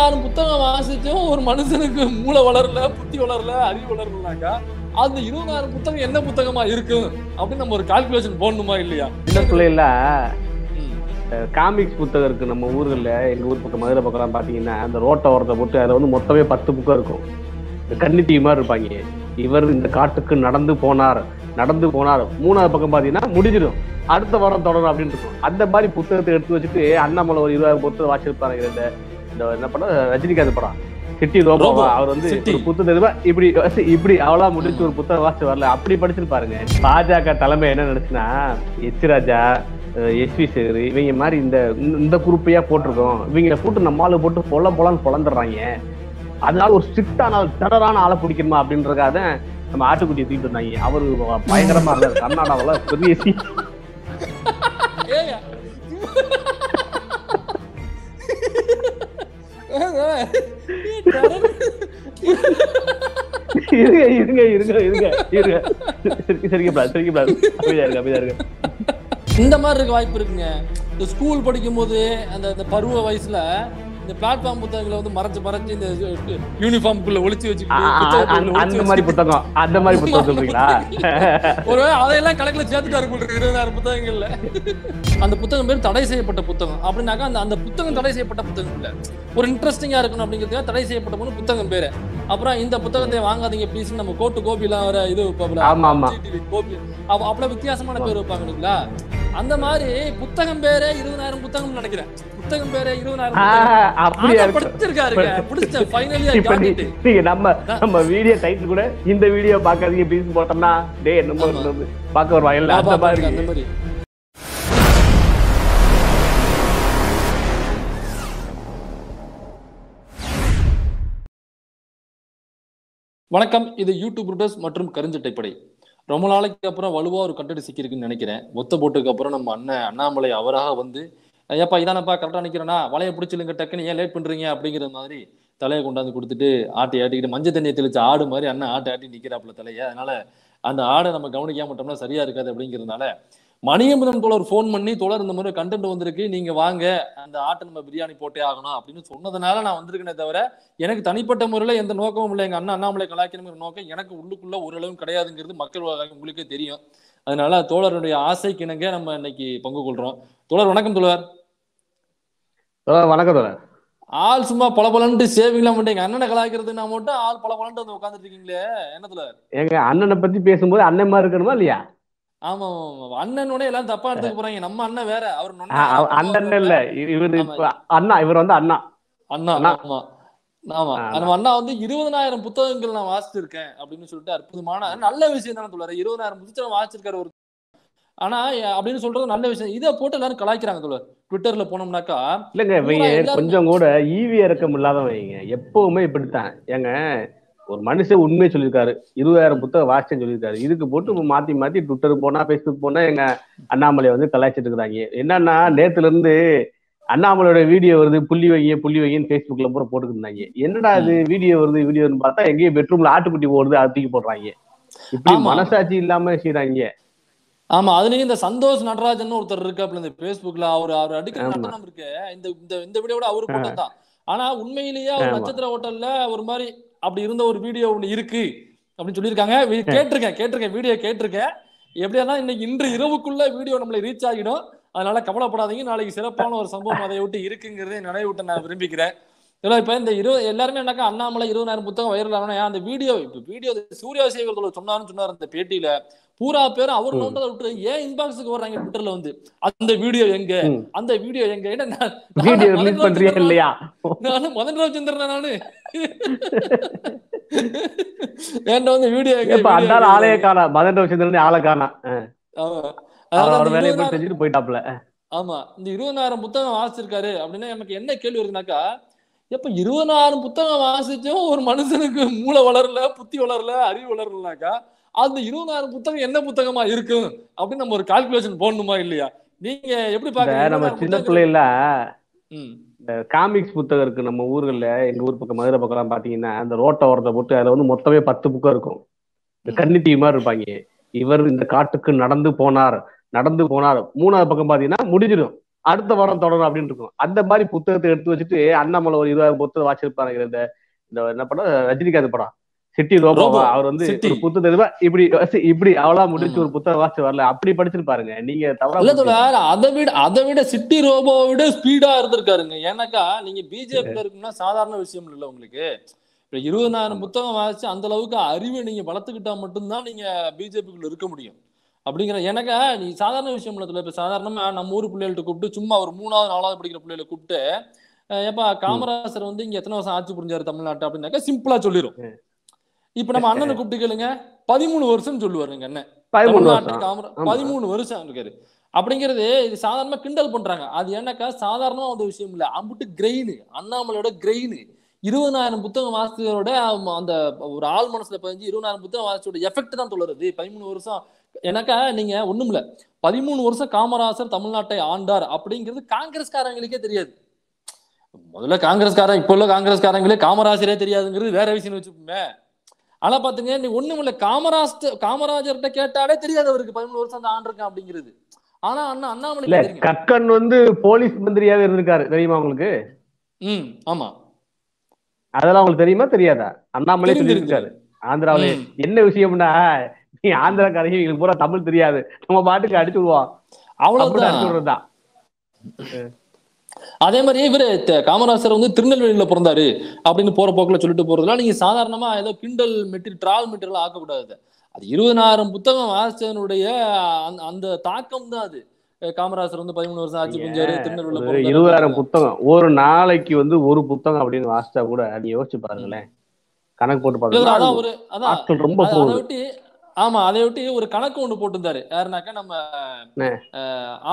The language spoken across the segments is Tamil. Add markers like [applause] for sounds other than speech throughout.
ஆறு புத்தகம் வாசிச்சும் ஒரு மனுஷனுக்கு மூளை வளரல புத்தி வளரல அறிவு வளரலனாக்கா அந்த ஆறு புத்தகம் என்ன புத்தகமா இருக்கும் அப்படின்னு நம்ம ஒரு கால்குலேஷன் போடணுமா இல்லையா இந்த பிள்ளைல காமிக்ஸ் புத்தகம் இருக்கு நம்ம ஊர்ல எங்க ஊர் பக்கம் மதுரை எல்லாம் பாத்தீங்கன்னா அந்த ரோட்டை ஓரத்தை போட்டு அதை வந்து மொத்தமே பத்து புக்கம் இருக்கும் கண்ணி டிவி மாதிரி இருப்பாங்க இவர் இந்த காட்டுக்கு நடந்து போனார் நடந்து போனார் மூணாவது பக்கம் பாத்தீங்கன்னா முடிஞ்சிடும் அடுத்த வாரம் தொடரும் அப்படின்னு இருக்கும் அந்த மாதிரி புத்தகத்தை எடுத்து வச்சுட்டு அண்ணாமலை ஒரு இருபது புத்தகம் வாசிச்சிருப்பாங்க என்ன படம் ரஜினிகாந்த் படம் சிட்டி ரோபோவா அவர் வந்து புத்தகம் இப்படி இப்படி அவளா முடிச்சு ஒரு புத்தகம் வாசி வரல அப்படி பாருங்க பாஜக தலைமை என்ன நினைச்சுனா எச் எஸ் எஸ்வி சேகர் இவங்க மாதிரி இந்த இந்த குரூப்பையா போட்டிருக்கோம் இவங்க போட்டு நம்ம ஆளு போட்டு பொல போலான்னு பொலந்துடுறாங்க அதனால ஒரு ஸ்ட்ரிக்டான தடரான ஆளை பிடிக்கணுமா அப்படின்றக்காக நம்ம ஆட்டுக்குட்டியை தூக்கிட்டு வந்தாங்க அவரு பயங்கரமா இருந்தார் கர்நாடகாவில் பெரிய இருங்க இருங்க இருங்க இருங்க இருங்க சரிங்க பிளாஸ் சரிங்க பிளாஸ் அப்படிதான் இருங்க அப்படிதான் இருங்க இந்த மாதிரி இருக்க வாய்ப்பு இருக்குங்க இந்த ஸ்கூல் படிக்கும் போது அந்த பருவ வயசுல இந்த பிளாட்ஃபார்ம் புத்தகங்களை வந்து மறைச்சு மறைச்சு இந்த யூனிஃபார்முக்குள்ள ஒளிச்சு வச்சு அந்த மாதிரி புத்தகம் அந்த மாதிரி [laughs] புத்தகம் சொல்றீங்களா ஒரு அதையெல்லாம் கணக்குல சேர்த்துட்டாரு போல இருபதாயிரம் புத்தகங்கள்ல அந்த புத்தகம் பேர் தடை செய்யப்பட்ட புத்தகம் அப்படின்னாக்கா அந்த அந்த புத்தகம் தடை செய்யப்பட்ட புத்தகம் இல்ல ஒரு இன்ட்ரெஸ்டிங்கா இருக்கணும் அப்படிங்கிறதுக்காக தடை செய்யப்பட்ட போது புத்தகம் பேரு அப்புறம் இந்த புத்தகத்தை வாங்காதீங்க ப்ளீஸ் நம்ம கோட்டு கோபிலாம் வர இது கோபி அவ்வளவு வித்தியாசமான பேர் வைப்பாங்க இல்லைங்களா அந்த மாதிரி புத்தகம் பேரே இருபதாயிரம் புத்தகம் நினைக்கிறேன் புத்தகம் இருபதாயிரம் புடிச்சேன் ஃபைனலியா நீங்க நம்ம நம்ம வீடியோ டைட்டில் கூட இந்த வீடியோ பாக்காதீங்க போட்டோம்னா டே என்னமோ இல்ல அந்த மாதிரி வணக்கம் இது யூடியூப் மற்றும் மற்றும் கருஞ்சட்டைப்படை ரொம்ப நாளைக்கு அப்புறம் வலுவாக ஒரு கண்டடி சிக்கியிருக்குன்னு நினைக்கிறேன் ஒத்த போட்டுக்கு அப்புறம் நம்ம அண்ணன் அண்ணாமலை அவராக வந்து ஏப்பா இதானப்பா கரெக்டாக நிற்கிறேன்னா வலையை பிடிச்சிடுங்க டக்குன்னு ஏன் லேட் பண்ணுறீங்க அப்படிங்கிற மாதிரி தலையை கொண்டாந்து கொடுத்துட்டு ஆட்டி ஆட்டிக்கிட்டு மஞ்சள் தண்ணியை தெளிச்சு ஆடு மாதிரி அண்ணன் ஆட்டை ஆட்டி நிற்கிறாப்புல தலையை அதனால அந்த ஆடை நம்ம கவனிக்காம விட்டோம்னா சரியா இருக்காது அப்படிங்கிறதுனால மணியமுதன் தோழர் ஃபோன் பண்ணி தோழர் இந்த மாதிரி கண்டென்ட் வந்திருக்கு நீங்க வாங்க அந்த ஆட்டை நம்ம பிரியாணி போட்டே ஆகணும் அப்படின்னு சொன்னதுனால நான் வந்திருக்கேனே தவிர எனக்கு தனிப்பட்ட முறையில் எந்த நோக்கமும் இல்லை எங்க அண்ணா அண்ணாமலை கலாய்க்கணுங்கிற நோக்கம் எனக்கு உள்ளுக்குள்ள ஓரளவு கிடையாதுங்கிறது மக்கள் உங்களுக்கே தெரியும் அதனால தோழருடைய ஆசைக்கிணங்க நம்ம இன்னைக்கு பங்கு கொள்றோம் தோழர் வணக்கம் தோழர் வணக்கம் தலை ஆள் சும்மா பல பலன்ட்டு சேவிங்லாம் பண்ணிட்டீங்க அண்ணனை கலாய்க்கிறதுனா மட்டும் ஆள் பல பலன்ட்டு வந்து உட்காந்துட்டு இருக்கீங்களே என்னத்துல எங்க அண்ணனை பத்தி பேசும்போது அண்ணன் மாதிரி இருக்கணுமா இல்லையா ஆமா அண்ணன் உடனே எல்லாரும் தப்பா எடுத்துக்க போறாங்க நம்ம அண்ணன் வேற அவர் அண்ணன் இல்ல இவர் அண்ணா இவர் வந்து அண்ணா அண்ணா ஆமா ஆமா நம்ம அண்ணா வந்து இருபதனாயிரம் புத்தகங்கள் நான் வாசிச்சிருக்கேன் அப்படின்னு சொல்லிட்டு அற்புதமான நல்ல விஷயம் தானே சொல்றாரு இருபதாயிரம் புத்தகம் வாசிச்சிருக்காரு ஒரு ஆனா அப்படின்னு சொல்றது நல்ல விஷயம் இதை போட்டு எல்லாரும் கலாய்க்கிறாங்க தோழர் ட்விட்டர்ல போனோம்னாக்கா இல்லங்க கொஞ்சம் கூட ஈவி இறக்கம் இல்லாத வைங்க எப்பவுமே இப்படித்தான் ஏங்க ஒரு மனுஷன் உண்மையை சொல்லியிருக்காரு இருபதாயிரம் புத்தகம் வாசிச்சேன்னு சொல்லியிருக்காரு இதுக்கு போட்டு மாத்தி மாத்தி ட்விட்டர் போனா பேஸ்புக் போனா எங்க அண்ணாமலை வந்து கலாய்ச்சிட்டு இருக்கிறாங்க என்னன்னா நேத்துல இருந்து அண்ணாமலையோட வீடியோ வருது புள்ளி வைங்க புள்ளி வைங்கன்னு ஃபேஸ்புக்ல பூரா போட்டுக்கிட்டு என்னடா அது வீடியோ வருது வீடியோன்னு பார்த்தா எங்கேயும் பெட்ரூம்ல ஆட்டுக்குட்டி போடுறது அது போடுறாங்க இப்படி மனசாட்சி இல்லாம செய்யறாங்க ஆமா அதுலயும் இந்த சந்தோஷ் நடராஜன் ஒருத்தர் இருக்காப்ல இந்த பேஸ்புக்ல அவர் அவர் அடிக்கிற நம்ம இருக்கு இந்த இந்த இந்த வீடியோட அவரு கூட்டம் தான் ஆனா உண்மையிலேயே அவர் நட்சத்திர ஹோட்டல்ல ஒரு மாதிரி அப்படி இருந்த ஒரு வீடியோ ஒண்ணு இருக்கு அப்படின்னு சொல்லியிருக்காங்க கேட்டிருக்கேன் கேட்டிருக்கேன் வீடியோ கேட்டிருக்கேன் எப்படியா இன்னைக்கு இன்று இரவுக்குள்ள வீடியோ நம்மளை ரீச் ஆகிடும் அதனால கவலைப்படாதீங்க நாளைக்கு சிறப்பான ஒரு சம்பவம் அதை விட்டு இருக்குங்கிறதே நினைவூட்ட நான் விரும்பிக்கிறேன் ஏன்னா இப்ப இந்த இரு எல்லாருமே என்னக்கா அண்ணாமலை இருபதாயிரம் புத்தகம் வைரல் ஆகணும் அந்த வீடியோ இப்ப வீடியோ சூர்யா சேவர்கள் சொன்னாருன்னு சொன்னார் அந்த பேட்டியில பூரா பேரும் அவர் நோண்டத விட்டு ஏன் இன்பாக்ஸுக்கு வர்றாங்க ட்விட்டர்ல வந்து அந்த வீடியோ எங்க அந்த வீடியோ எங்க இல்லையா நானு மதன் ரவிச்சந்திரன் நானு என்ன வந்து வீடியோ எங்க அந்தால ஆளைய காணா மதன் ரவிச்சந்திரன் ஆளை காணா செஞ்சுட்டு போயிட்டாப்ல ஆமா இந்த இருபதாயிரம் புத்தகம் வாசிச்சிருக்காரு அப்படின்னா நமக்கு என்ன கேள்வி இருக்குனாக்கா எப்ப இருபதாயிரம் புத்தகம் வாசிச்சும் ஒரு மனுஷனுக்கு மூளை வளரல புத்தி வளரல அறிவு வளரலனாக்கா அந்த இருபதாயிரம் புத்தகம் என்ன புத்தகமா இருக்கும் அப்படின்னு நம்ம ஒரு கால்குலேஷன் போடணுமா இல்லையா நீங்க எப்படி பாக்க நம்ம சின்ன பிள்ளைல இந்த காமிக்ஸ் புத்தகம் இருக்கு நம்ம ஊர்ல எங்க ஊர் பக்கம் மதுரை பக்கம் எல்லாம் பாத்தீங்கன்னா அந்த ரோட்டை ஓரத்தை போட்டு அதுல வந்து மொத்தமே பத்து புக்கம் இருக்கும் இந்த கண்ணி டீ மாதிரி இருப்பாங்க இவர் இந்த காட்டுக்கு நடந்து போனார் நடந்து போனார் மூணாவது பக்கம் பாத்தீங்கன்னா முடிஞ்சிடும் அடுத்த வாரம் தொடரும் அப்படின்னு இருக்கும் அந்த மாதிரி புத்தகத்தை எடுத்து வச்சுட்டு அண்ணாமலை ஒரு இருபதாயிரம் புத்தகம் வாசிச்சிருப்பாங்க இந்த என்ன படம் ரஜினிகாந்த் படம் சிட்டி ரோபோவா அவர் வந்து புத்த தெரியுமா இப்படி இப்படி அவளா முடிச்சு ஒரு புத்தகம் வாசி வரல அப்படி படிச்சு பாருங்க நீங்க தவறா அதை விட அதை விட சிட்டி ரோபோவை விட ஸ்பீடா இருந்திருக்காருங்க ஏன்னாக்கா நீங்க பிஜேபியில இருக்குன்னா சாதாரண விஷயம் இல்ல உங்களுக்கு இப்ப இருபதாயிரம் புத்தகம் வாசிச்சு அந்த அளவுக்கு அறிவை நீங்க வளர்த்துக்கிட்டா மட்டும்தான் நீங்க பிஜேபிக்குள்ள இருக்க முடியும் அப்படிங்கிற எனக்கா நீ சாதாரண விஷயம் இல்லை இப்போ சாதாரணமா நம்ம ஊர் பிள்ளைகள்ட்ட கூப்பிட்டு சும்மா ஒரு மூணாவது நாலாவது படிக்கிற பிள்ளைகளை கூப்பிட்டு ஏப்பா காமராசர் வந்து இங்க எத்தனை வருஷம் ஆட்சி புரிஞ்சாரு தமிழ்நாட்டு அப்படின்னாக்கா சிம்பிளா சொல்லிடும் இப்ப நம்ம அண்ணனை கூப்பிட்டு கேளுங்க பதிமூணு வருஷம் சொல்லுவாரு எங்க அண்ணன் பதிமூணு வருஷம் இருக்காரு அப்படிங்கறது இது சாதாரணமா கிண்டல் பண்றாங்க அது என்னக்கா சாதாரணமா அந்த விஷயம் இல்ல அம்புட்டு கிரெயின் அண்ணாமலையோட கிரெயின் இருபதாயிரம் புத்தகம் வாசித்ததோட அந்த ஒரு ஆள் மனசுல பதிஞ்சு இருபதாயிரம் புத்தகம் வாசிச்சோட எஃபெக்ட் தான் தொடருது பதிமூணு வருஷம் எனக்கா நீங்க ஒண்ணும் இல்ல பதிமூணு வருஷம் காமராசர் தமிழ்நாட்டை ஆண்டார் அப்படிங்கிறது காங்கிரஸ்காரங்களுக்கே தெரியாது முதல்ல காங்கிரஸ்காரன் இப்ப உள்ள காங்கிரஸ்காரங்களே காமராசரே தெரியாதுங்கிறது வேற விஷயம் வச்சுக்கோங்க ஆனா பாத்துங்க நீ ஒண்ணும் இல்ல காமராஜ் காமராஜர்கிட்ட கேட்டாலே தெரியாது அவருக்கு பதிமூணு வருஷம் அந்த ஆண்டு அப்படிங்கிறது ஆனா அண்ணா அண்ணாமலை கக்கன் வந்து போலீஸ் மந்திரியாவே இருந்திருக்காரு தெரியுமா உங்களுக்கு ம் ஆமா அதெல்லாம் உங்களுக்கு தெரியுமா தெரியாதா அண்ணாமலை இருக்காரு ஆந்திராவில என்ன விஷயம்னா நீ ஆந்திரா ஆந்திராக்காரங்க எங்களுக்கு பூரா தமிழ் தெரியாது நம்ம பாட்டுக்கு அடிச்சு விடுவோம் அவ்வளவுதான் அதே மாதிரியே இவர் காமராசர் வந்து திருநெல்வேலியில பிறந்தாரு அப்படின்னு போற போக்குல சொல்லிட்டு போறதுலாம் நீங்க சாதாரணமா ஏதோ கிண்டல் மெட்டீரியல் ட்ரால் மெட்டீரியல் ஆக்கக்கூடாது அது இருபதாயிரம் புத்தகம் வாசிச்சதனுடைய அந்த தாக்கம் தான் அது காமராசர் வந்து பதிமூணு வருஷம் ஆட்சி புரிஞ்சாரு திருநெல்வேலியில இருபதாயிரம் புத்தகம் ஒரு நாளைக்கு வந்து ஒரு புத்தகம் அப்படின்னு வாசிச்சா கூட அப்படி யோசிச்சு பாருங்களேன் கணக்கு போட்டு பாருங்க ரொம்ப ஆமா அதை விட்டு ஒரு கணக்கு ஒண்ணு போட்டிருந்தாரு யாருனாக்கா நம்ம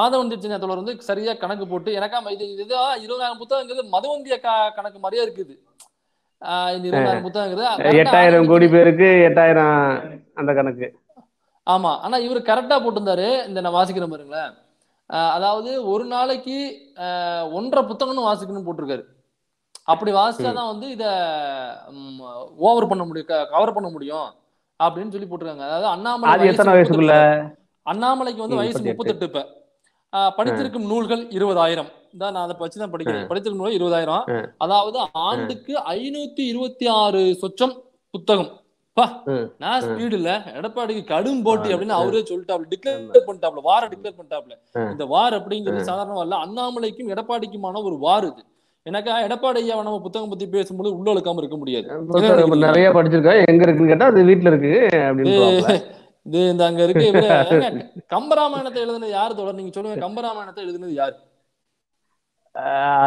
ஆதவன் திருச்சின தொடர் வந்து சரியா கணக்கு போட்டு எனக்கா இது இதுதான் இருபதாயிரம் புத்தகங்கிறது மதுவந்திய கணக்கு மாதிரியா இருக்குது இருபதாயிரம் புத்தகங்கிறது எட்டாயிரம் கோடி பேருக்கு எட்டாயிரம் அந்த கணக்கு ஆமா ஆனா இவர் கரெக்டா போட்டிருந்தாரு இந்த நான் வாசிக்கிறேன் பாருங்களேன் அதாவது ஒரு நாளைக்கு ஒன்றரை புத்தகம்னு வாசிக்கணும்னு போட்டிருக்காரு அப்படி வாசிச்சாதான் வந்து இத ஓவர் பண்ண முடியும் கவர் பண்ண முடியும் அப்படின்னு சொல்லி போட்டிருக்காங்க அதாவது அண்ணாமலை அண்ணாமலைக்கு வந்து வயசு முப்பத்தெட்டு இப்ப படித்திருக்கும் நூல்கள் இருபதாயிரம் தான் நான் அதை வச்சு தான் படிக்கிறேன் படித்திருக்கும் நூல் இருபதாயிரம் அதாவது ஆண்டுக்கு ஐநூத்தி இருபத்தி ஆறு சொச்சம் புத்தகம் நான் எடப்பாடிக்கு கடும் போட்டி அப்படின்னு அவரே சொல்லிட்டாப்ல டிக்ளேர் பண்ணிட்டாப்ல வார டிக்ளேர் பண்ணிட்டாப்ல இந்த வார் அப்படிங்கிறது சாதாரணமா இல்ல அண்ணாமலைக்கும் எடப்பாடிக்குமான ஒரு வார் இது எனக்கா எடப்பாடி ஐயா நம்ம புத்தகம் பத்தி பேசும்போது உள்ள அழுக்காம இருக்க முடியாது நிறைய படிச்சிருக்கா எங்க இருக்குன்னு கேட்டா அது வீட்டுல இருக்கு அப்படின்னு இது இந்த அங்க இருக்கு [laughs] கம்பராமாயணத்தை எழுதுனது யாரு தொடர் நீங்க சொல்லுங்க கம்பராமாயணத்தை எழுதுனது யாரு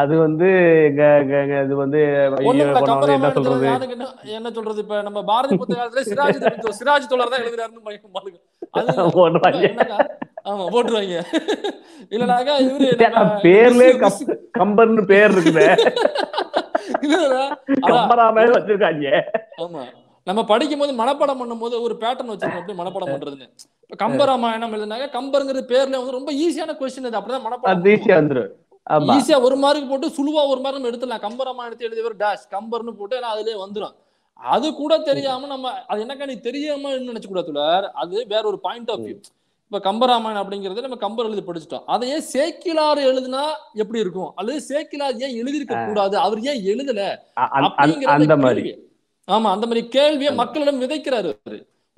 அது வந்து இது வந்து என்ன சொல்றது என்ன சொல்றது இப்ப நம்ம பாரதி புத்தகத்துல சிராஜ் சிராஜ் தோழர் தான் எழுதுறாருன்னு ஆமா போட்டுருவாங்க இல்லனாக்கா இவரு பேர்ல கம்பர்னு பேர் இருக்குதே கம்பராமே வச்சிருக்காங்க ஆமா நம்ம படிக்கும் போது மனப்பாடம் பண்ணும்போது ஒரு பேட்டர்ன் வச்சிருக்கோம் எப்படி மனப்பாடம் பண்றதுன்னு கம்பராமாயணம் எழுதினாக்க கம்பருங்கிற பேர்ல வந்து ரொம்ப ஈஸியான கொஸ்டின் அது அப்படிதான் மனப்படம் ஈஸியா வந்துரும் ஈஸியா ஒரு மார்க் போட்டு சுழுவா ஒரு மார்க் நம்ம எடுத்துடலாம் கம்பரமா எடுத்து எழுதியவர் டேஷ் கம்பர்னு போட்டு ஏன்னா அதுலயே வந்துடும் அது கூட தெரியாம நம்ம அது என்னக்கா நீ தெரியாம நினைச்சு கூட துளர் அது வேற ஒரு பாயிண்ட் ஆஃப் வியூ இப்ப கம்பராமாயணம் அப்படிங்கறத நம்ம கம்பர் எழுதி படிச்சுட்டோம் அதையே சேக்கிலாறு எழுதுனா எப்படி இருக்கும் அல்லது சேக்கிலார் ஏன் எழுதிருக்க கூடாது அவர் ஏன் எழுதல அந்த மாதிரி ஆமா அந்த மாதிரி கேள்வியை மக்களிடம் விதைக்கிறாரு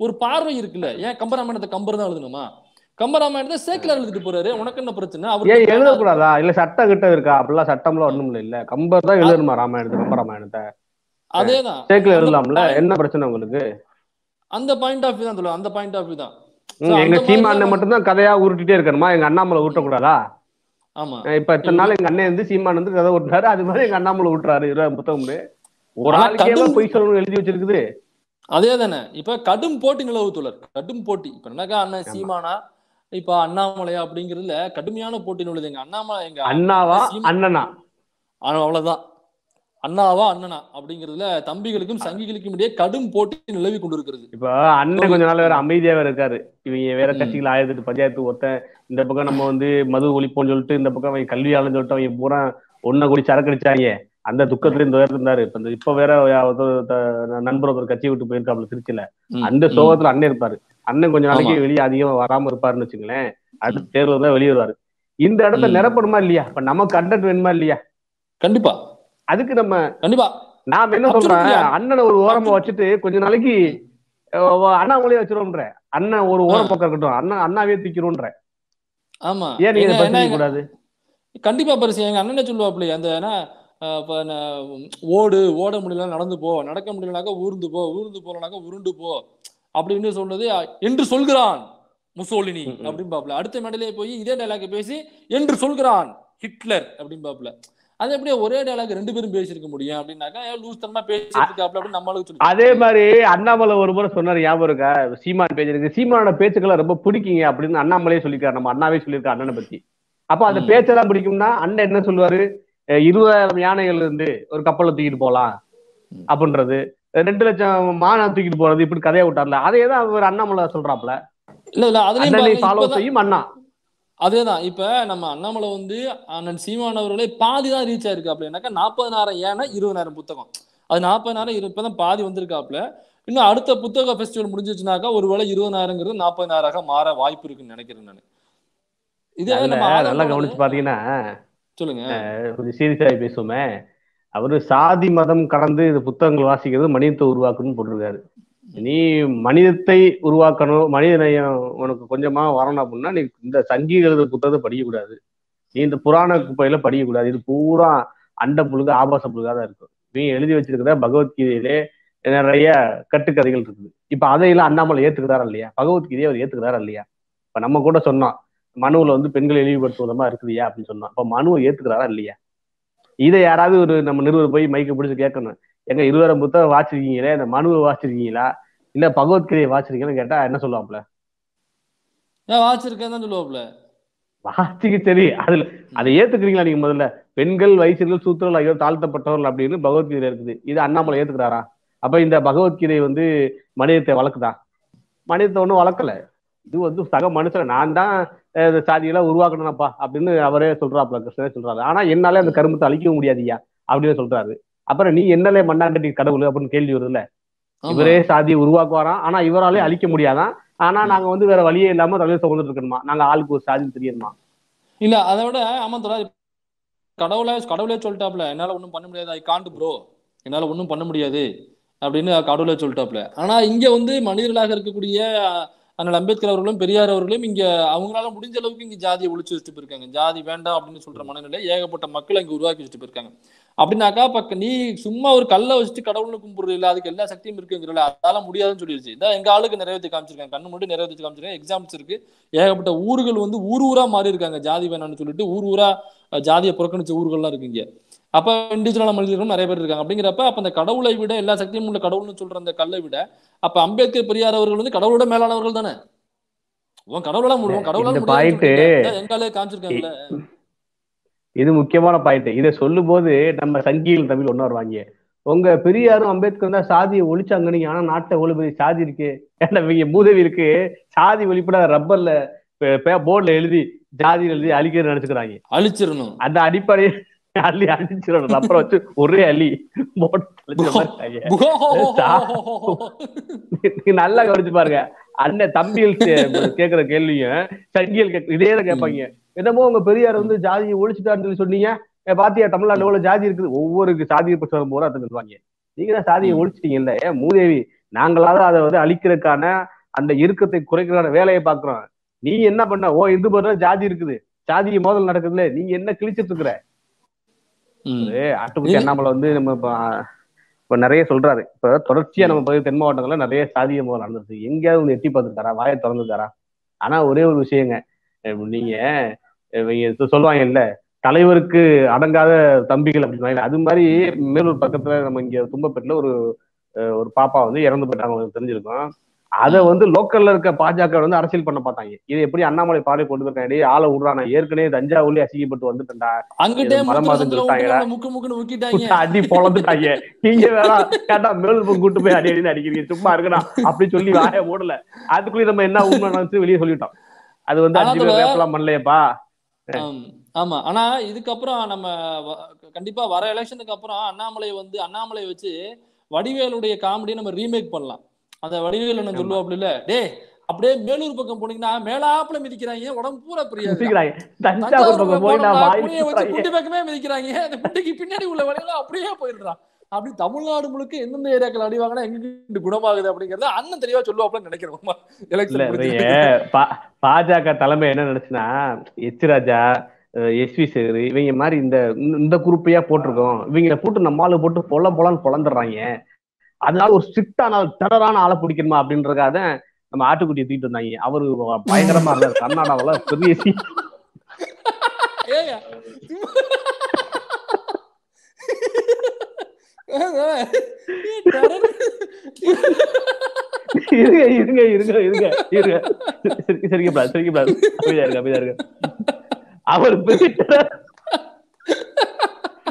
ஒரு பார்வை இருக்குல்ல ஏன் கம்பராமாயணத்தை கம்பர் தான் எழுதணுமா கம்பராமாயணத்தை சேக்கில் எழுதிட்டு போறாரு உனக்கு என்ன பிரச்சனை அவர் ஏன் எழுதக்கூடாதா இல்ல சட்டம் கிட்ட இருக்கா அப்படிலாம் சட்டம் எல்லாம் ஒண்ணும் இல்ல கம்பர் தான் எழுதணுமா ராமாயணத்தை கம்பராமாயணத்தை அதேதான் சேக்கில் எழுதலாம்ல என்ன பிரச்சனை உங்களுக்கு அந்த பாயிண்ட் ஆஃப் தான் சொல்லுவேன் அந்த பாயிண்ட் ஆஃப் தான் எங்க சீமா அண்ணன் மட்டும் தான் கதையா உருட்டிட்டே இருக்கணுமா எங்க அண்ணாமலை ஊட்டக்கூடாதா ஆமா இப்ப இத்தனை நாள் எங்க அண்ணன் வந்து சீமான் வந்து கதை ஓட்டுறாரு அது மாதிரி எங்க அண்ணாமலை ஊட்டுறாரு இருபது புத்தகம்னு ஒரு ஆளுக்கே பொய் சொல்லணும் எழுதி வச்சிருக்குது அதே தானே இப்ப கடும் போட்டி நிலவுத்துள்ளார் கடும் போட்டி இப்ப என்னக்கா அண்ணன் சீமானா இப்ப அண்ணாமலையா அப்படிங்கிறதுல கடுமையான போட்டி எங்க அண்ணாமலை எங்க அண்ணாவா அண்ணனா அவ்வளவுதான் அண்ணாவா அண்ணனா அப்படிங்கிறதுல தம்பிகளுக்கும் சங்கிகளுக்கும் இடையே கடும் போட்டி நிலவி கொண்டிருக்கிறது இப்ப அண்ணன் கொஞ்ச நாள் வேற அமைதியா வேற இருக்காரு இவங்க வேற கட்சிகள் ஆயிரத்தி பஞ்சாயத்து ஒருத்தன் இந்த பக்கம் நம்ம வந்து மது ஒழிப்போம்னு சொல்லிட்டு இந்த பக்கம் அவன் கல்வியாளன்னு சொல்லிட்டு அவன் பூரா ஒன்ன கூடி சரக்கடிச்சாங்க அந்த துக்கத்துல இருந்து இருந்தாரு இப்ப இப்ப வேற நண்பர் ஒருத்தர் கட்சி விட்டு போயிருக்காப்ல திருச்சியில அந்த சோகத்துல அண்ணன் இருப்பாரு அண்ணன் கொஞ்ச நாளைக்கு வெளியே அதிகமா வராம இருப்பாருன்னு வச்சுங்களேன் அது தேர்வு தான் வெளியே வருவாரு இந்த இடத்த நிரப்பணுமா இல்லையா இப்ப நமக்கு கண்டென்ட் வேணுமா இல்லையா கண்டிப்பா அதுக்கு நம்ம கண்டிப்பா நான் என்ன சொல்றேன் அண்ணனை ஒரு ஓரமா வச்சுட்டு கொஞ்ச நாளைக்கு அண்ணாமலையே வச்சிருவோம்ன்ற அண்ணன் ஒரு ஓரம் பக்கம் இருக்கட்டும் அண்ணன் அண்ணாவே திக்கிறோம்ன்ற ஆமா ஏன் நீங்க கூடாது கண்டிப்பா பரிசு எங்க அண்ணனே சொல்லுவாப்ல அந்த ஏன்னா ஓடு ஓட முடியல நடந்து போ நடக்க முடியலனாக்கா ஊர்ந்து போ ஊர்ந்து போலனாக்கா உருண்டு போ அப்படின்னு சொன்னது என்று சொல்கிறான் முசோலினி அப்படின்னு பாப்புல அடுத்த மேடையிலே போய் இதே டைலாக் பேசி என்று சொல்கிறான் ஹிட்லர் அப்படின்னு பாப்புல அது எப்படியே ஒரே டைலாக் ரெண்டு பேரும் பேசியிருக்க முடியும் அப்படின்னாக்கா லூஸ் தனமா பேசியிருக்காப்ல அப்படின்னு நம்மளுக்கு அதே மாதிரி அண்ணாமலை ஒரு முறை சொன்னார் ஞாபகம் இருக்கா சீமான் பேச்சிருக்கு சீமானோட பேச்சுக்களை ரொம்ப பிடிக்குங்க அப்படின்னு அண்ணாமலையே சொல்லியிருக்காரு நம்ம அண்ணாவே சொல்லியிருக்காரு அண்ணனை பத்தி அப்ப அந்த பேச்செல்லாம் பிடிக்கும்னா அண்ணன் என்ன சொல்லுவாரு இருபதாயிரம் யானைகள் இருந்து ஒரு கப்பலை தூக்கிட்டு போகலாம் அப்படின்றது ரெண்டு லட்சம் மானம் தூக்கிட்டு போறது இப்படி கதையை விட்டார்ல அதே தான் அவர் அண்ணாமலை சொல்றாப்ல இல்ல இல்ல அதுலயும் ஃபாலோ செய்யும் அண்ணா அதேதான் இப்ப நம்ம அண்ணாமலை வந்து அண்ணன் சீமானவர்களே பாதி தான் ரீச் ஆயிருக்கு அப்படின்னாக்கா நாற்பதனாயிரம் ஏன்னா இருபதாயிரம் புத்தகம் அது நாற்பதாயிரம் இப்பதான் பாதி வந்திருக்காப்ல இன்னும் அடுத்த புத்தக ஃபெஸ்டிவல் முடிஞ்சிச்சுனாக்கா ஒருவேளை இருபதாயிரங்கிறது நாற்பதாயிரம் மாற வாய்ப்பு இருக்குன்னு நினைக்கிறேன் நான் இதே நல்லா கவனிச்சு பாத்தீங்கன்னா சொல்லுங்க பேசுவோமே அவரு சாதி மதம் கடந்து இந்த புத்தகங்கள் வாசிக்கிறது மனிதத்தை உருவாக்கணும்னு போட்டிருக்காரு நீ மனிதத்தை உருவாக்கணும் மனித நேயம் உனக்கு கொஞ்சமா வரணும் அப்படின்னா நீ இந்த சங்கி எழுத புத்தகத்தை படிக்கக்கூடாது நீ இந்த புராண குப்பையில படிக்கக்கூடாது இது பூரா அண்ட புழுக ஆபாச புழுகா தான் இருக்கும் நீ எழுதி வச்சிருக்கிற பகவத்கீதையிலே நிறைய கட்டுக்கதைகள் இருக்குது இப்ப அதையெல்லாம் அண்ணாமலை ஏத்துக்கிறாரா இல்லையா பகவத்கீதையை அவர் ஏத்துக்கிறாரா இல்லையா இப்ப நம்ம கூட சொன்னோம் மனுவில் வந்து பெண்களை இழிவுபடுத்துவதமா இருக்குது ஏன் அப்படின்னு சொன்னா அப்ப மனுவை ஏத்துக்கிறாரா இல்லையா இதை யாராவது ஒரு நம்ம நிறுவர் போய் மைக்கை பிடிச்சி கேட்கணும் எங்க இருவரம் புத்தகம் வாசிருக்கீங்களே இந்த மனுவை வாசிருக்கீங்களா இல்ல பகவத்கிரியை வாச்சிருக்கீங்கன்னு கேட்டா என்ன சொல்லுவாப்ல வாசிருக்கேன் சொல்லுவாப்ல வாசிக்கு சரி அதுல அதை ஏத்துக்கிறீங்களா நீங்க முதல்ல பெண்கள் வயசுகள் சூத்திரங்கள் ஐயோ தாழ்த்தப்பட்டவர்கள் அப்படின்னு பகவத்கீதை இருக்குது இது அண்ணாமலை ஏத்துக்கிறாரா அப்ப இந்த பகவத்கீதை வந்து மனிதத்தை வளர்க்குதா மனிதத்தை ஒன்றும் வளர்க்கல இது வந்து சக மனுஷன் நான் தான் சாதியெல்லாம் உருவாக்கணும்ப்பா அப்படின்னு அவரே சொல்றாப்ல கிருஷ்ணரே சொல்றாரு ஆனா என்னாலே அந்த கருமத்தை அழிக்க முடியாதியா அப்படின்னு சொல்றாரு அப்புறம் நீ என்னாலே மண்ணாங்கட்டி கடவுள் அப்படின்னு கேள்வி வருதுல்ல இவரே சாதியை உருவாக்குவாராம் ஆனா இவராலே அழிக்க முடியாதான் ஆனா நாங்க வந்து வேற வழியே இல்லாம தலைவர் சொல்லிட்டு இருக்கணுமா நாங்க ஆளுக்கு ஒரு சாதி தெரியணுமா இல்ல அதை விட ஆமா கடவுளே கடவுளே சொல்லிட்டாப்ல என்னால ஒண்ணும் பண்ண முடியாது ஐ காண்ட் ப்ரோ என்னால ஒண்ணும் பண்ண முடியாது அப்படின்னு கடவுளே சொல்லிட்டாப்ல ஆனா இங்க வந்து மனிதர்களாக இருக்கக்கூடிய அதனால அம்பேத்கர் அவர்களும் பெரியார் அவர்களும் இங்க அவங்களால முடிஞ்ச அளவுக்கு இங்க ஜாதியை ஒழிச்சு வச்சுட்டு போயிருக்காங்க ஜாதி வேண்டாம் அப்படின்னு சொல்ற மனநிலை ஏகப்பட்ட மக்களை இங்க உருவாக்கி வச்சுட்டு போயிருக்காங்க அப்படின்னாக்கா பக்க நீ சும்மா ஒரு கல்லை வச்சுட்டு கடவுள்னு கும்பிடுறது இல்ல அதுக்கு எல்லா சக்தியும் இருக்குங்கிறல அதால முடியாதுன்னு சொல்லிடுச்சு இதான் எங்க ஆளுக்கு நிறைவேற்றி காமிச்சிருக்காங்க கண்ணு மட்டும் நிறைவேற்றி காமிச்சிருக்காங்க எக்ஸாம்ஸ் இருக்கு ஏகப்பட்ட ஊர்கள் வந்து ஊர் ஊரா மாறி இருக்காங்க ஜாதி வேணாம்னு சொல்லிட்டு ஊர் ஊரா ஜாதியை புறக்கணிச்ச ஊர்கள்லாம் இங்க அப்ப இண்டிவிஜுவலான மனிதர்களும் நிறைய பேர் இருக்காங்க அப்படிங்கிறப்ப அப்ப அந்த கடவுளை விட எல்லா சக்தியும் உள்ள கடவுள்னு சொல்ற அந்த கல்லை விட அப்ப அம்பேத்கர் பெரியார் அவர்கள் வந்து கடவுளோட மேலானவர்கள் தானே உன் முடியும் பாயிண்ட் காமிச்சிருக்காங்கல்ல இது முக்கியமான பாயிண்ட் இதை சொல்லும் போது நம்ம சங்கியில் தமிழ் ஒன்னு வருவாங்க உங்க பெரியாரும் அம்பேத்கர் தான் சாதியை ஒழிச்சாங்க நீங்க ஆனா நாட்டை எவ்வளவு பெரிய சாதி இருக்கு ஏன்னா பூதவி மூதவி இருக்கு சாதி ஒழிப்புட ரப்பர்ல போர்டுல எழுதி ஜாதி எழுதி அழிக்கிறது நினைச்சுக்கிறாங்க அழிச்சிடணும் அந்த அடிப்படையில் அள்ளி அழிச்சிடணும் அப்புறம் வச்சு ஒரே அள்ளி நல்லா கவனிச்சு பாருங்க அண்ணன் தம்பியில் கேக்குற கேள்வியும் சங்கியல் கேட்க இதே தான் கேட்பாங்க என்னமோ உங்க பெரியார் வந்து ஜாதியை ஒழிச்சுட்டாருன்னு சொல்லி சொன்னீங்க பாத்தியா தமிழ்நாட்டுல எவ்வளவு ஜாதி இருக்குது ஒவ்வொரு சாதியை பற்றி வரும்போது அதை சொல்லுவாங்க நீங்க தான் சாதியை ஒழிச்சிட்டீங்கல்ல ஏன் மூதேவி நாங்களாவது அதை வந்து அழிக்கிறதுக்கான அந்த இறுக்கத்தை குறைக்கிறதான வேலையை பாக்குறோம் நீ என்ன பண்ண ஓ இது பண்ண ஜாதி இருக்குது ஜாதிக்கு மோதல் நடக்குதுல நீங்க என்ன கிழிச்சிட்டு இருக்கிற அட்டுக்குட்டி அண்ணாமலை வந்து நம்ம இப்ப நிறைய சொல்றாரு இப்ப தொடர்ச்சியா நம்ம பகுதி தென் மாவட்டங்கள்ல நிறைய சாதிய முறை நடந்துருச்சு எங்கேயாவது வந்து எட்டி பார்த்துருக்காரா வாயை திறந்துருக்காரா ஆனா ஒரே ஒரு விஷயங்க நீங்க சொல்லுவாங்க இல்ல தலைவருக்கு அடங்காத தம்பிகள் அப்படின்னு அது மாதிரி மேலூர் பக்கத்துல நம்ம இங்க தும்பப்பேட்டில் ஒரு ஒரு பாப்பா வந்து இறந்து போயிட்டாங்க தெரிஞ்சிருக்கோம் அதை வந்து லோக்கல்ல இருக்க பாஜக வந்து அரசியல் பண்ண பார்த்தாங்க இது எப்படி அண்ணாமலை பாலை கொண்டு இடையே ஆளை விடுறாங்க ஏற்கனவே தஞ்சாவூர்ல அசிங்கப்பட்டு வந்துட்டா அங்கிட்டே [laughs] அடி பொழந்துட்டாங்க நீங்க வேணா கேட்டா மேலும் கூட்டு போய் அடி அடி அடிக்கிறீங்க சும்மா இருக்கணும் அப்படி சொல்லி வாய ஓடல அதுக்குள்ளேயே நம்ம என்ன உண்மை வெளியே சொல்லிட்டோம் அது வந்து அஞ்சு பேர் வேப்பலாம் பண்ணலையப்பா ஆமா ஆனா இதுக்கப்புறம் நம்ம கண்டிப்பா வர எலெக்ஷனுக்கு அப்புறம் அண்ணாமலை வந்து அண்ணாமலை வச்சு வடிவேலுடைய காமெடி நம்ம ரீமேக் பண்ணலாம் அந்த வடிவேல் அப்படி இல்ல டே அப்படியே மேலூர் பக்கம் போனீங்கன்னா மேலாப்புல மிதிக்கிறாங்க உடம்பு பூரா புரியாது தஞ்சாவூர் பக்கம் போய் நான் பக்கமே மிதிக்கிறாங்க அந்த புட்டுக்கு பின்னாடி உள்ள வழியெல்லாம் அப்படியே போயிடுறான் அப்படி தமிழ்நாடு முழுக்க எந்தெந்த ஏரியாக்கள் அடிவாங்கன்னா எங்க குணமாகுது அப்படிங்கறத அண்ணன் தெளிவா சொல்லுவாப்ல நினைக்கிறோம் பாஜக தலைமை என்ன நினைச்சுன்னா எச்ராஜா எஸ் வி சேகர் இவங்க மாதிரி இந்த இந்த குரூப்பையா போட்டிருக்கோம் இவங்களை போட்டு நம்மளால போட்டு பொல பொலன்னு பொழந்துடுறாங்க அதனால ஒரு ஸ்ட்ரிக்டான டெரரான ஆளை பிடிக்கணுமா அப்படின்றக்காக நம்ம ஆட்டுக்குட்டியை தூக்கிட்டு இருந்தாங்க அவரு பயங்கரமா இருந்தார் கர்நாடகாவில பெரிய இருங்க இருங்க இருங்க இருங்க இருங்க சரிங்கப்பா சரிங்கப்பா அமைதியா இருங்க அமைதியா இருங்க அவர் பெரிய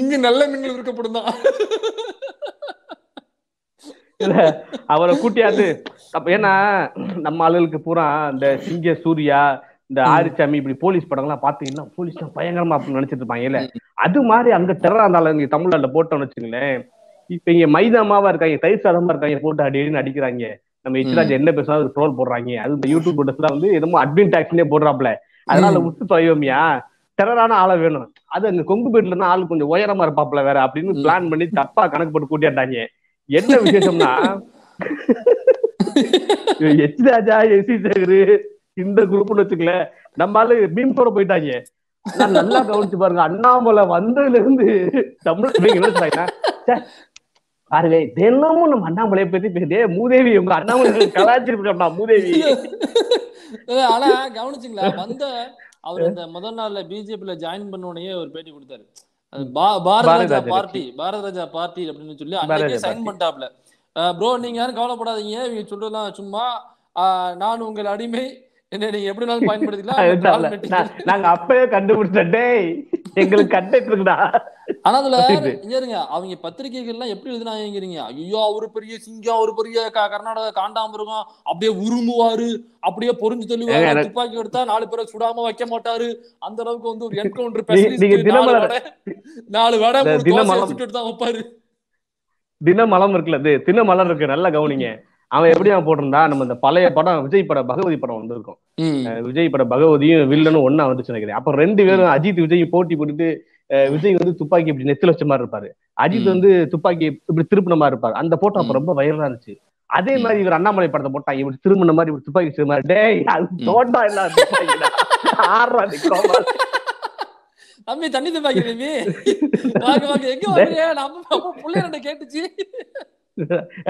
இங்க நல்ல மீன்கள் இருக்கப்படும் தான் இல்ல அவரை கூட்டியாது அப்ப ஏன்னா நம்ம ஆளுகளுக்கு பூரா இந்த சிங்க சூர்யா இந்த ஆரிச்சாமி இப்படி போலீஸ் படங்கள்லாம் பாத்தீங்கன்னா போலீஸ்லாம் பயங்கரமா அப்படின்னு நினைச்சிட்டு இருப்பாங்க இல்ல அது மாதிரி அங்க திறனா இருந்தாலும் இங்க தமிழ்நாட்டுல போட்டோம்னு வச்சுங்களேன் இப்ப இங்க மைதாமாவா இருக்காங்க தயிர் சாதமா இருக்காங்க போட்டு அடின்னு அடிக்கிறாங்க நம்ம இச்சராஜ் என்ன பேசினா ஒரு ட்ரோல் போடுறாங்க அது இந்த யூடியூப் போட்டஸ்லாம் வந்து என்னமோ அட்மின் டாக்ஸ்லயே போடுறாப்ல அதனால உத்து தொலைவோமியா டெரரான ஆளை வேணும் அது அங்க கொங்கு பீட்ல இருந்தா ஆள் கொஞ்சம் உயரமா இருப்பாப்ல வேற அப்படின்னு பிளான் பண்ணி தப்பா கணக்கு போட்டு கூட்டியாண்டாங்க என்ன விசேஷம்னா எச் ராஜா எஸ் சேகரு இந்த குரூப்னு வச்சுக்கல நம்ம ஆளு போட போயிட்டாங்க நான் நல்லா கவனிச்சு பாருங்க அண்ணாமலை வந்ததுல இருந்து தமிழ் பாருங்க தினமும் நம்ம அண்ணாமலையை பத்தி பேசுதே மூதேவி உங்க அண்ணாமலை கலாச்சிருப்பா மூதேவி ஆனா கவனிச்சுங்களா வந்த அவர் அந்த முதல் நாள்ல பிஜேபியில ஜாயின் பண்ண உடனே ஒரு பேட்டி கொடுத்தாரு பாரத ராஜா பார்ட்டி பாரத ராஜா பார்ட்டி அப்படின்னு சொல்லி அன்றைக்கே சைன் பண்ணிட்டாப்ல ப்ரோ நீங்க யாரும் கவலைப்படாதீங்க நீங்க சொல்றதெல்லாம் சும்மா நான் உங்கள் அடிமை நாங்க அப்பவே கண்டுபிடிச்சேன் எங்களுக்கு கண்டெக்ட் ஆனா அதுல இருங்க அவங்க பத்திரிகைகள்லாம் எப்படி எழுதினாங்கிறீங்க ஐயோ அவரு பெரிய சிங்கம் ஒரு பெரிய கர்நாடக காண்டாமிருகம் அப்படியே உருமுவாரு அப்படியே பொறிஞ்சு தெளிவாரு துப்பாக்கி எடுத்தா நாலு பேரை சுடாம வைக்க மாட்டாரு அந்த அளவுக்கு வந்து ஒரு என்கவுண்டர் நாலு வேட தான் வைப்பாரு தினமலம் இருக்குல்ல தினமலம் இருக்கு நல்லா கவனிங்க அவன் எப்படி அவன் போட்டிருந்தா நம்ம இந்த பழைய படம் விஜய் பட பகவதி படம் வந்திருக்கும் விஜய் பட பகவதியும் வில்லனும் ஒன்னா வந்துச்சு நினைக்கிறேன் அப்ப ரெண்டு பேரும் அஜித் விஜய் போட்டி போட்டுட்டு விஜய் வந்து துப்பாக்கி இப்படி நெத்தில வச்ச மாதிரி இருப்பாரு அஜித் வந்து துப்பாக்கி இப்படி திருப்பின மாதிரி இருப்பாரு அந்த போட்டோ அப்ப ரொம்ப வைரலா இருந்துச்சு அதே மாதிரி இவர் அண்ணாமலை படத்தை போட்டா இவர் திரும்பின மாதிரி இவர் துப்பாக்கி திரும்ப டேய் அது இல்ல தம்பி தண்ணி துப்பாக்கி தம்பி எங்க வரையா நம்ம புள்ளைய கேட்டுச்சு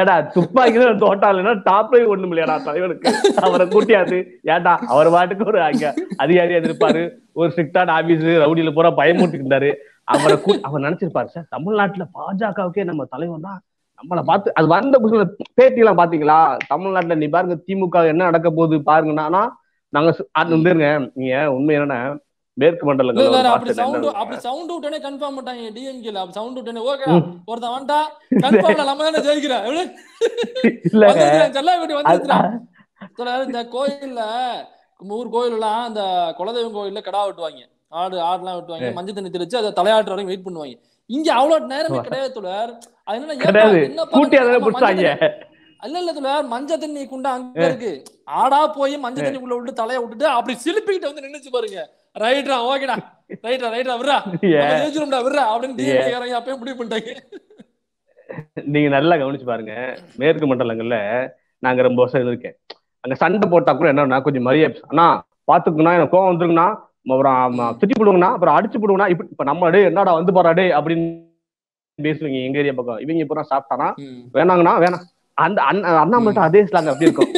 ஏடா துப்பாக்கி தோட்டாலன்னா டாப் லைவ் ஒண்ணும் இல்லையாடா தலைவனுக்கு அவரை கூட்டியாது ஏடா அவர் பாட்டுக்கு ஒரு அங்க அதிகாரி இருப்பாரு ஒரு ஸ்ட்ரிக்டான ஆபீஸ் ரவுடியில போற பயமூட்டு இருந்தாரு அவரை அவர் நினைச்சிருப்பாரு சார் தமிழ்நாட்டுல பாஜகவுக்கே நம்ம தலைவர் தான் நம்மள பார்த்து அது வந்த புதுசுல பேட்டி எல்லாம் பாத்தீங்களா தமிழ்நாட்டுல நீ பாருங்க திமுக என்ன நடக்க போகுது பாருங்கன்னா நாங்க வந்துருங்க நீங்க உண்மை என்னன்னா மேற்கு மண்டலங்கள் அப்படி சவுண்ட் அப்படி சவுண்ட் விட்டனே கன்ஃபார்ம் பண்ணிட்டாங்க டிஎம்கேல அப்படி சவுண்ட் விட்டனே ஓகே ஒருத்தன் வந்துட்டா கன்ஃபார்ம்ல நம்ம தானே ஜெயிக்கிறா இல்ல செல்லா வீட்டு வந்துருக்கான் இந்த கோயில்ல ஊர் எல்லாம் அந்த குலதெய்வம் கோயில்ல கடா வெட்டுவாங்க ஆடு ஆடுலாம் வெட்டுவாங்க மஞ்சள் தண்ணி தெளிச்சு அதை தலையாட்டு வரைக்கும் வெயிட் பண்ணுவாங்க இங்க அவ்வளவு நேரமே கிடையாது தொடர் அதனால அல்ல இல்ல தோழர் மஞ்சள் தண்ணி குண்டா அங்க இருக்கு ஆடா போய் மஞ்சள் தண்ணிக்குள்ள விட்டு தலையை விட்டுட்டு அப்படி சிலுப்பிக்கிட்டு வந்து நின்னுச்சு பாருங்க ரைட்ரா ஓகேடா ரைட்ரா ரைட்ரா விடுறா ஜெயிச்சிரும்டா விடுறா அப்படின்னு டிஎம்கேக்காரங்க அப்பயே முடிவு பண்ணிட்டாங்க நீங்க நல்லா கவனிச்சு பாருங்க மேற்கு மண்டலங்கள்ல நாங்க ரொம்ப வருஷம் இருந்திருக்கேன் அங்க சண்டை போட்டா கூட என்ன கொஞ்சம் மரியாதை ஆனா பாத்துக்குன்னா எனக்கு கோவம் வந்துருங்கண்ணா அப்புறம் திட்டி போடுவோம்னா அப்புறம் அடிச்சு போடுவோம் இப்ப இப்ப நம்ம அடே என்னடா வந்து போறாடு அப்படின்னு பேசுவீங்க எங்க ஏரியா பக்கம் இவங்க இப்ப சாப்பிட்டானா வேணாங்கன்னா வேணாம் அந்த மட்டும் அதே ஸ்லாங் அப்படி இருக்கும்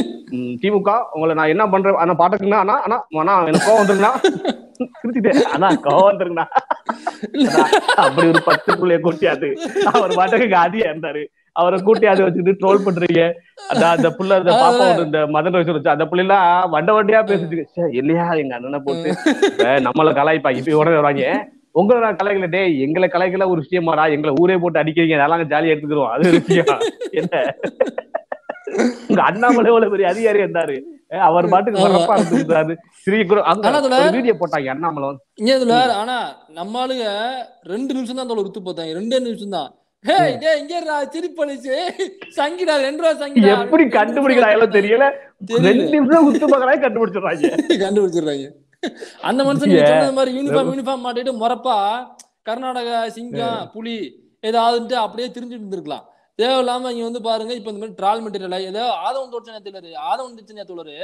திமுக உங்களை நான் என்ன பண்றேன் ஆனா பாட்டுக்குன்னா ஆனா ஆனா எனக்கு கோவம் வந்துருங்கண்ணா ஆனா கோவம் வந்துருங்கண்ணா அப்படி ஒரு பத்து புள்ளைய கூட்டியாது அவர் பாட்டுக்கு காதியா இருந்தாரு அவரை கூட்டியாது வச்சுட்டு ட்ரோல் பண்றீங்க அந்த அந்த புள்ள அந்த பாப்பா இந்த மதன் வயசு வச்சு அந்த பிள்ளை எல்லாம் வண்ட வண்டியா பேசிட்டு இல்லையா எங்க அண்ணனை போட்டு நம்மள கலாய்ப்பாங்க இப்ப உடனே வராங்க உங்களோட கலைகளை டே எங்களை கலைகளை ஒரு விஷயமாடா எங்களை ஊரே போட்டு அடிக்கிறீங்க அதெல்லாம் ஜாலியா எடுத்துக்கிறோம் அது விஷயம் என்ன உங்க அண்ணாமலை எவ்வளவு பெரிய அதிகாரி இருந்தாரு அவர் பாட்டுக்கு வரப்பா இருந்திருந்தாரு ஸ்ரீ குரு அங்க வீடியோ போட்டாங்க அண்ணாமலை இங்க இதுல ஆனா நம்ம ஆளுங்க ரெண்டு நிமிஷம் தான் தோல் உத்து போத்தாங்க ரெண்டே நிமிஷம் தான் எப்படி கண்டுபிடிக்கிறாங்களோ தெரியல ரெண்டு நிமிஷம் உத்து பாக்குறாங்க கண்டுபிடிச்சிடுறாங்க [laughs] கண்டுபிடிச்சிடுறாங்க அந்த மனுஷன் சொன்னது மாதிரி யூனிஃபார்ம் யூனிஃபார்ம் மாட்டிட்டு முறப்பா கர்நாடகா சிங்கம் புலி ஏதாவதுன்ட்டு அப்படியே திரிஞ்சுட்டு இருந்திருக்கலாம் இல்லாம இங்க வந்து பாருங்க இப்ப இந்த மாதிரி ட்ரால் மெட்டீரியல் ஏதோ ஆதவன் தோட்ச நேத்திலரு ஆதவன் தோட்ச நேத்தோழர்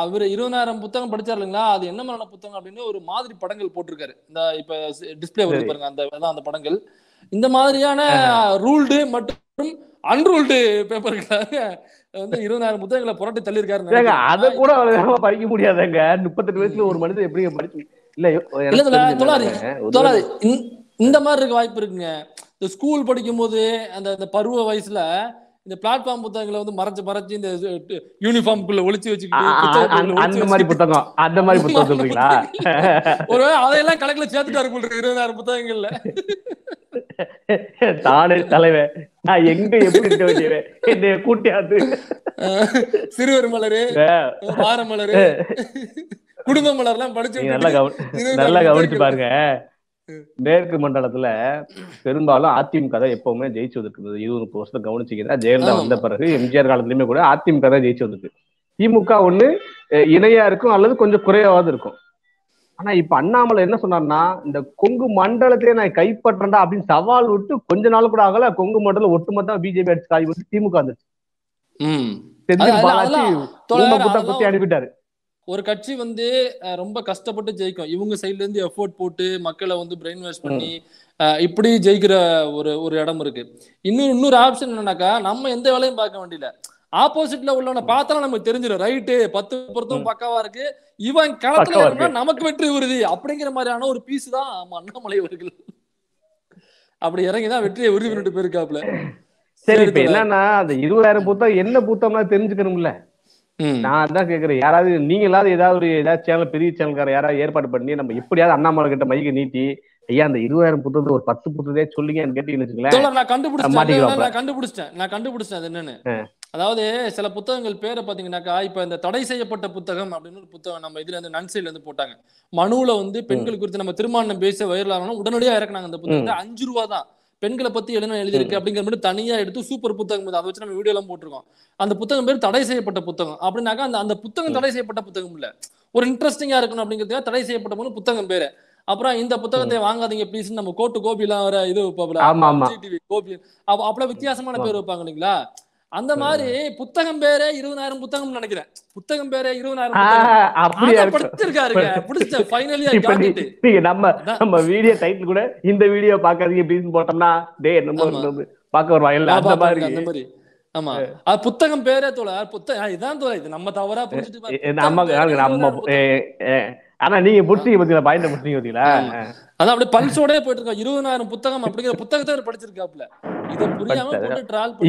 அவர் இருபதாயிரம் புத்தகம் படிச்சார் இல்லைங்களா அது என்ன மாதிரியான புத்தகம் அப்படின்னு ஒரு மாதிரி படங்கள் போட்டிருக்காரு இந்த இப்ப டிஸ்பிளே வருது பாருங்க அந்த அந்த படங்கள் இந்த மாதிரியான ரூல்டு மற்றும் அன்ரூல்டு பேப்பர்களாக வந்து [laughs] இருபதாயிரம் புத்தகங்களை புரட்டி தள்ளியிருக்காரு அதை கூட படிக்க முடியாதுங்க முப்பத்தெட்டு வயசுல ஒரு மனிதன் எப்படி படிச்சு இல்ல இந்த மாதிரி இருக்க வாய்ப்பு இருக்குங்க இந்த ஸ்கூல் படிக்கும்போது அந்த அந்த பருவ வயசுல இந்த பிளாட்ஃபார்ம் புத்தகங்களை வந்து மறைச்சு மறைச்சு இந்த யூனிஃபார்ம் குள்ள ஒளிச்சு வச்சுக்கிட்டு அந்த மாதிரி புத்தகம் அந்த மாதிரி புத்தகம் சொல்றீங்களா [laughs] ஒரு அதையெல்லாம் கணக்குல சேர்த்துட்டாரு போல இருபதாயிரம் புத்தகங்கள்ல [laughs] தானே தலைவர் நான் எங்க எப்படி இருக்க வேண்டியவன் என்னைய கூட்டியாது சிறுவர் மலரு வார மலரு குடும்ப மலர்லாம் படிச்சு நல்லா கவனிச்சு பாருங்க மேற்கு மண்டலத்துல பெரும்பாலும் அதிமுக தான் எப்பவுமே ஜெயிச்சு வந்திருக்கு இருபது வருஷத்தை கவனிச்சீங்கன்னா ஜெயலலிதா வந்த பிறகு எம்ஜிஆர் காலத்துலயுமே கூட அதிமுக தான் ஜெயிச்சு வந்திருக்கு திமுக ஒண்ணு இணையா இருக்கும் அல்லது கொஞ்சம் குறையாவது இருக்கும் ஆனா இப்ப அண்ணாமலை என்ன சொன்னார்னா இந்த கொங்கு மண்டலத்தையே நான் கைப்பற்றேன்டா அப்படின்னு சவால் விட்டு கொஞ்ச நாள் கூட ஆகல கொங்கு மண்டலம் ஒட்டுமொத்தமா பிஜேபி அடிச்சு காய் விட்டு திமுக வந்துருச்சு குத்தி அனுப்பிட்டாரு ஒரு கட்சி வந்து ரொம்ப கஷ்டப்பட்டு ஜெயிக்கும் இவங்க சைட்ல இருந்து எஃபோர்ட் போட்டு மக்களை வந்து பிரெயின் வாஷ் பண்ணி இப்படி ஜெயிக்கிற ஒரு ஒரு இடம் இருக்கு இன்னும் இன்னொரு ஆப்ஷன் என்னன்னாக்கா நம்ம எந்த வேலையும் பார்க்க வேண்டியல ஆப்போசிட்ல உள்ளவனை பார்த்தாலும் நமக்கு தெரிஞ்சிடும் ரைட்டு பத்து பொருத்தம் பக்காவா இருக்கு இவன் களத்துல நமக்கு வெற்றி உறுதி அப்படிங்கிற மாதிரியான ஒரு பீஸ் தான் அண்ணாமலை அவர்கள் அப்படி இறங்கிதான் வெற்றியை உறுதி பண்ணிட்டு போயிருக்காப்ல சரி இப்ப என்னன்னா அந்த இருபதாயிரம் புத்தம் என்ன பூத்தம்னா தெரிஞ்சுக்கணும்ல நான் அதான் கேக்குறேன் யாராவது நீங்களாவது ஏதாவது ஒரு ஏதாவது சேனல் பெரிய சேனல்கார யாராவது ஏற்பாடு பண்ணி நம்ம எப்படியாவது அண்ணாமலை கிட்ட மைக்கு நீட்டி ஐயா அந்த இருபதாயிரம் புத்தகத்தை ஒரு பத்து புத்தகத்தே சொல்லுங்கன்னு கேட்டீங்கன்னு வச்சுங்களேன் நான் கண்டுபிடிச்சேன் நான் கண்டுபிடிச்சேன் நான் கண்டுபிடிச்சேன் அது என்னன்னு அதாவது சில புத்தகங்கள் பேரை பாத்தீங்கன்னாக்கா இப்ப இந்த தடை செய்யப்பட்ட புத்தகம் அப்படின்னு ஒரு புத்தகம் நம்ம இதுல இருந்து நன்சைல இருந்து போட்டாங்க மனுவில் வந்து பெண்கள் குறித்து நம்ம திருமணம் பேச வைரலாகணும் உடனடியா இறக்குனாங்க அந்த புத்தகத்தை அஞ்சு ரூபா தான் பெண்களை பத்தி எழுதின எழுதியிருக்கு அப்படிங்கிற மாதிரி தனியா எடுத்து சூப்பர் புத்தகம் அதை வச்சு நம்ம வீடியோ எல்லாம் போட்டிருக்கோம் அந்த புத்தகம் பேர் தடை செய்யப்பட்ட புத்தகம் அப்படின்னாக்கா அந்த அந்த புத்தகம் தடை செய்யப்பட்ட புத்தகம் இல்ல ஒரு இன்ட்ரெஸ்டிங்கா இருக்கணும் அப்படிங்கிறது தடை செய்யப்பட்ட போது புத்தகம் பேரு அப்புறம் இந்த புத்தகத்தை வாங்காதீங்க ப்ளீஸ் நம்ம கோட்டு கோபி எல்லாம் வர இது கோபி அவ்வளவு வித்தியாசமான பேர் வைப்பாங்க இல்லைங்களா அந்த மாதிரி புத்தகம் பேரே இருபதாயிரம் புத்தகம் நினைக்கிறேன் புத்தகம் பேரே இருபதாயிரம் படுத்திருக்காருங்க பிடிச்ச ஃபைனலியா நம்ம நம்ம வீடியோ டைட்டில் கூட இந்த வீடியோ பாக்காதீங்க அப்படின்னு போட்டோம்னா டே நம்ம பார்க்க வருவாங்க அந்த மாதிரி அந்த மாதிரி ஆமா அது புத்தகம் பேரே தோழர் புத்தகம் இதான் தோழர் இது நம்ம தவறா புரிஞ்சுட்டு நம்ம நம்ம ஆனா நீங்க புடிச்சீங்க பாத்தீங்களா பாயிண்ட் புடிச்சீங்க பாத்தீங்களா அதான் அப்படியே பல்சோடே போயிட்டு இருக்கோம் இருபதாயிரம் புத்தகம் அப்படிங்கிற புத்தகத்தை படிச்சிருக்காப்ல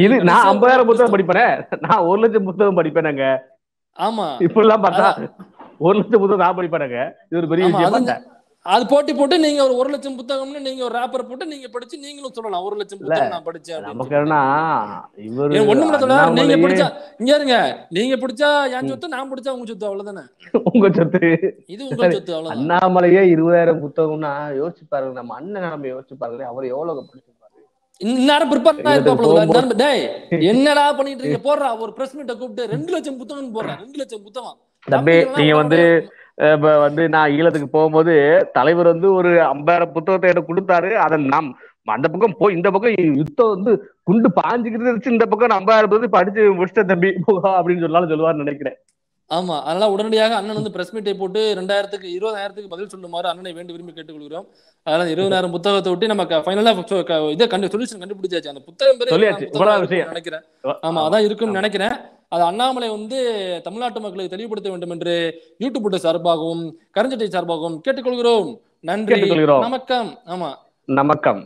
இது நான் ஐம்பதாயிரம் புத்தகம் படிப்பேன் நான் ஒரு லட்சம் புத்தகம் படிப்பேன் ஆமா இப்ப எல்லாம் பார்த்தா ஒரு லட்சம் புத்தகம் நான் படிப்பேனுங்க இது ஒரு பெரிய விஷயம் அது போட்டி போட்டு நீங்க ஒரு ஒரு லட்சம் புத்தகம்னு நீங்க ஒரு ரேப்பர் போட்டு நீங்க படிச்சு நீங்களும் சொல்லலாம் ஒரு லட்சம் புத்தகம் நான் படிச்சேன் நமக்கு என்ன இவரு ஒண்ணும் சொல்ல நீங்க படிச்சா இங்க இருங்க நீங்க பிடிச்சா என் சொத்து நான் பிடிச்சா உங்க சொத்து அவ்வளவுதானே உங்க சொத்து இது உங்க சொத்து அவ்வளவு அண்ணாமலையே இருபதாயிரம் புத்தகம்னா யோசிச்சு பாருங்க நம்ம அண்ணன் நம்ம யோசிச்சு பாருங்க அவர் எவ்வளவு படிச்சு இந்நேரம் ப்ரிப்பேர் ஆயிருப்பாப்ல டேய் [laughs] என்னடா பண்ணிட்டு இருக்கீங்க போடுறா ஒரு பிரஸ் மீட்டை கூப்பிட்டு ரெண்டு லட்சம் புத்தகம் போடுறா ரெண்டு லட்சம் புத்தகம் தம்பி நீங்க வந்து இப்ப வந்து நான் ஈழத்துக்கு போகும்போது தலைவர் வந்து ஒரு ஐம்பதாயிரம் புத்தகத்தை எனக்கு கொடுத்தாரு அதை நம் அந்த பக்கம் போய் இந்த பக்கம் யுத்தம் வந்து குண்டு பாஞ்சுக்கிட்டு இருந்துச்சு இந்த பக்கம் ஐம்பதாயிரம் படிச்சு முடிச்சிட்டேன் தம்பி அப்படின்னு சொன்னாலும் சொல்லுவார்னு நினைக்கிறேன் ஆமா அதனால உடனடியாக அண்ணன் வந்து பிரஸ் மீட்டை போட்டு ரெண்டாயிரத்துக்கு இருபதாயிரத்துக்கு பதில் சொல்லுமாறு அண்ணனை வேண்டு விரும்பி கேட்டுக்கொள்கிறோம் அதனால இருபதாயிரம் புத்தகத்தை ஒட்டி நம்ம ஃபைனலா இதை கண்டு சொல்யூஷன் கண்டுபிடிச்சாச்சு அந்த புத்தகம் நினைக்கிறேன் ஆமா அதான் இருக்கும்னு நினைக்கிறேன் அது அண்ணாமலை வந்து தமிழ்நாட்டு மக்களுக்கு தெளிவுபடுத்த வேண்டும் என்று யூடியூப் சார்பாகவும் கரஞ்சட்டை சார்பாகவும் கேட்டுக்கொள்கிறோம் நன்றி நமக்கம் ஆமா நமக்கம்